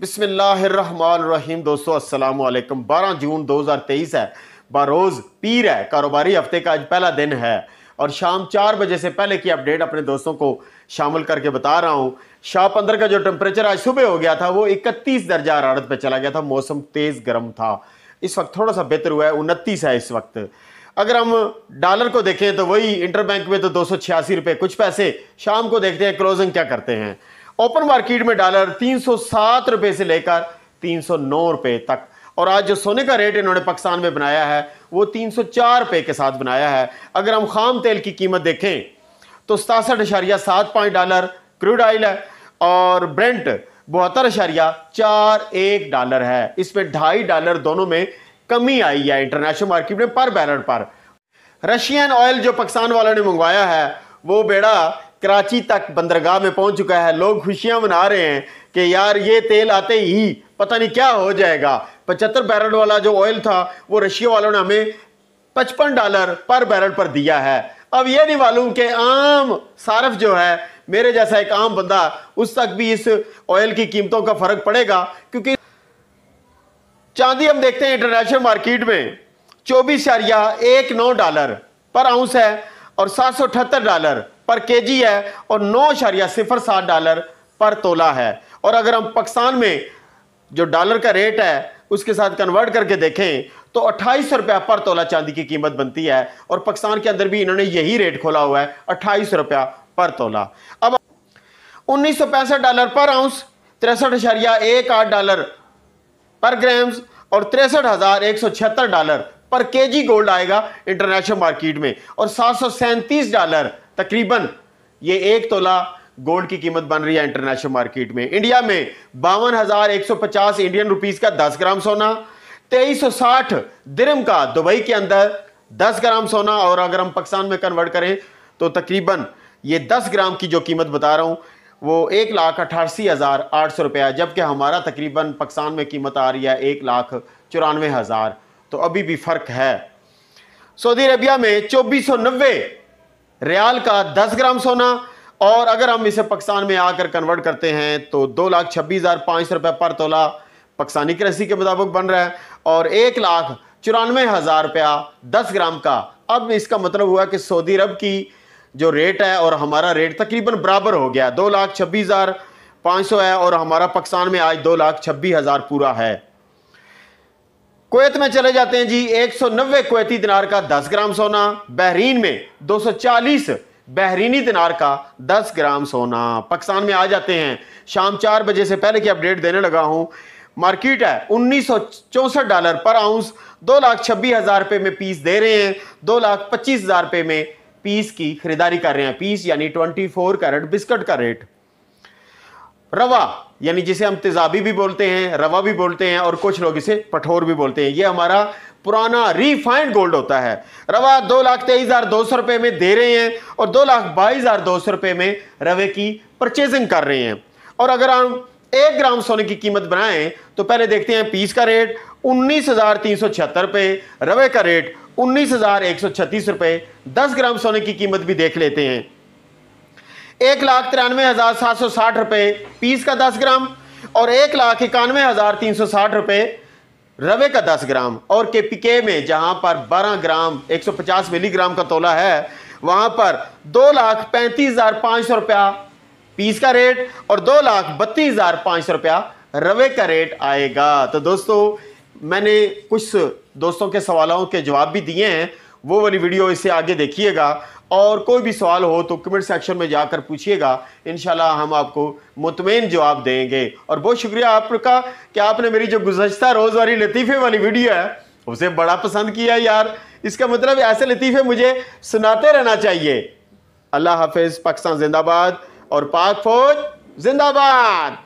बिसमीम दोस्तों अस्सलाम वालेकुम 12 जून 2023 है बारोज़ पीर है कारोबारी हफ्ते का आज पहला दिन है और शाम चार बजे से पहले की अपडेट अपने दोस्तों को शामिल करके बता रहा हूँ शाह पंद्रह का जो टेम्परेचर आज सुबह हो गया था वो इकतीस दर्जा हरारत पर चला गया था मौसम तेज़ गर्म था इस वक्त थोड़ा सा बेहतर हुआ है उनतीस है इस वक्त अगर हम डॉलर को देखें तो वही इंटर में तो दो सौ छियासी रुपये कुछ पैसे शाम को देखते हैं क्लोजिंग क्या करते हैं ओपन मार्केट में डॉलर तीन रुपए से लेकर तीन रुपए तक और आज जो सोने का रेट इन्होंने पाकिस्तान में बनाया है वो 304 रुपए के साथ बनाया है अगर हम खाम तेल की कीमत देखें तो सतासठ अशारिया सात पाँच डॉलर क्रूड ऑयल है और ब्रेंट बहत्तर अशारिया चार एक डॉलर है इसमें ढाई डॉलर दोनों में कमी आई है इंटरनेशनल मार्केट में पर बैरल पर रशियन ऑयल जो पाकिस्तान वालों ने मंगवाया है वो बेड़ा कराची तक बंदरगाह में पहुंच चुका है लोग खुशियां मना रहे हैं कि यार ये तेल आते ही पता नहीं क्या हो जाएगा पचहत्तर बैरल वाला जो ऑयल था वो रशिया वालों ने हमें पचपन डॉलर पर बैरल पर दिया है अब ये नहीं मालूम कि आम सार्फ जो है मेरे जैसा एक आम बंदा उस तक भी इस ऑयल की कीमतों का फ़र्क पड़ेगा क्योंकि चांदी हम देखते हैं इंटरनेशनल मार्केट में चौबीस एक नौ डॉलर पर आउंस है और सात डॉलर पर केजी है और नौ शरिया सिफर सात डॉलर पर तोला है और अगर हम पाकिस्तान में जो डॉलर का रेट है उसके साथ कन्वर्ट करके देखें तो अट्ठाईस रुपया पर तोला चांदी की कीमत बनती है और पाकिस्तान के अंदर भी इन्होंने यही रेट खोला हुआ है अट्ठाईस रुपया पर तोला अब उन्नीस डॉलर पर आउंस तिरसठ अशारिया एक आठ डॉलर पर ग्राम्स और तिरसठ हज़ार एक सौ छिहत्तर डॉलर पर केजी गोल्ड आएगा इंटरनेशनल मार्केट में और सात डॉलर तकरीबन ये एक तोला गोल्ड की कीमत बन रही है इंटरनेशनल मार्केट में इंडिया में बावन हजार एक सौ पचास इंडियन रुपीज का दस ग्राम सोना तेईस सौ साठ दिरम का दुबई के अंदर दस ग्राम सोना और अगर हम पाकिस्तान में कन्वर्ट करें तो तकरीबन ये दस ग्राम की जो कीमत बता रहा हूँ वो एक लाख अट्ठासी हज़ार आठ सौ रुपया जबकि हमारा तकरीबन पाकिस्तान में कीमत आ रही है एक लाख चौरानवे हज़ार तो अभी भी फ़र्क है सऊदी अरबिया में चौबीस सौ नब्बे रियाल का दस ग्राम सोना और अगर हम इसे पाकिस्तान में आकर कन्वर्ट करते हैं तो दो लाख छब्बीस हज़ार पाँच सौ रुपये पर तोला पाकिस्तानी करेंसी के मुताबिक बन रहा है और एक लाख चौरानवे हज़ार रुपया दस ग्राम का अब इसका मतलब हुआ कि सऊदी अरब की जो रेट है और हमारा रेट तकरीबन बराबर हो गया दो लाख छब्बीस हज़ार पाँच सौ है और हमारा पाकिस्तान में आज दो लाख छब्बीस हज़ार पूरा है कुवैत में चले जाते हैं जी 190 कुवैती दिनार का 10 ग्राम सोना बहरीन में 240 बहरीनी दिनार का 10 ग्राम सोना पाकिस्तान में आ जाते हैं शाम चार बजे से पहले की अपडेट देने लगा हूं मार्केट है उन्नीस डॉलर पर आउंस दो लाख छब्बीस हजार रुपये में पीस दे रहे हैं दो लाख पच्चीस हजार रुपये में पीस की खरीदारी कर रहे हैं पीस यानी ट्वेंटी फोर कैरेट बिस्कट का रेट रवा यानी जिसे हम तेजाबी भी बोलते हैं रवा भी बोलते हैं और कुछ लोग इसे पठोर भी बोलते हैं ये हमारा पुराना रिफाइंड गोल्ड होता है रवा दो लाख तेईस हज़ार दो सौ रुपए में दे रहे हैं और दो लाख बाईस हज़ार दो सौ रुपए में रवे की परचेजिंग कर रहे हैं और अगर हम एक ग्राम सोने की कीमत बनाएं तो पहले देखते हैं पीस का रेट उन्नीस हज़ार तीन सौ छिहत्तर रुपए रवे का रेट उन्नीस हज़ार एक सौ छत्तीस रुपए दस ग्राम सोने की कीमत भी देख लेते हैं एक लाख तिरानवे हज़ार सात सौ साठ रुपए पीस का दस ग्राम और एक लाख इक्यानवे हज़ार तीन सौ साठ रुपए रवे का दस ग्राम और के पी के में जहां पर बारह ग्राम एक सौ पचास मिलीग्राम का तोला है वहां पर दो लाख पैंतीस हज़ार पांच सौ रुपया पीस का रेट और दो लाख बत्तीस हज़ार पांच सौ रुपया रवे का रेट आएगा तो दोस्तों मैंने कुछ दोस्तों के सवालों के जवाब भी दिए हैं वो वाली वीडियो इसे आगे देखिएगा और कोई भी सवाल हो तो कमेंट सेक्शन में जाकर पूछिएगा इन हम आपको मुतमिन जवाब देंगे और बहुत शुक्रिया आपका कि आपने मेरी जो गुजशत रोज़ वाली लतीफ़े वाली वीडियो है उसे बड़ा पसंद किया यार इसका मतलब ऐसे लतीफ़े मुझे सुनाते रहना चाहिए अल्लाह हाफिज़ पाकिस्तान जिंदाबाद और पाक फौज जिंदाबाद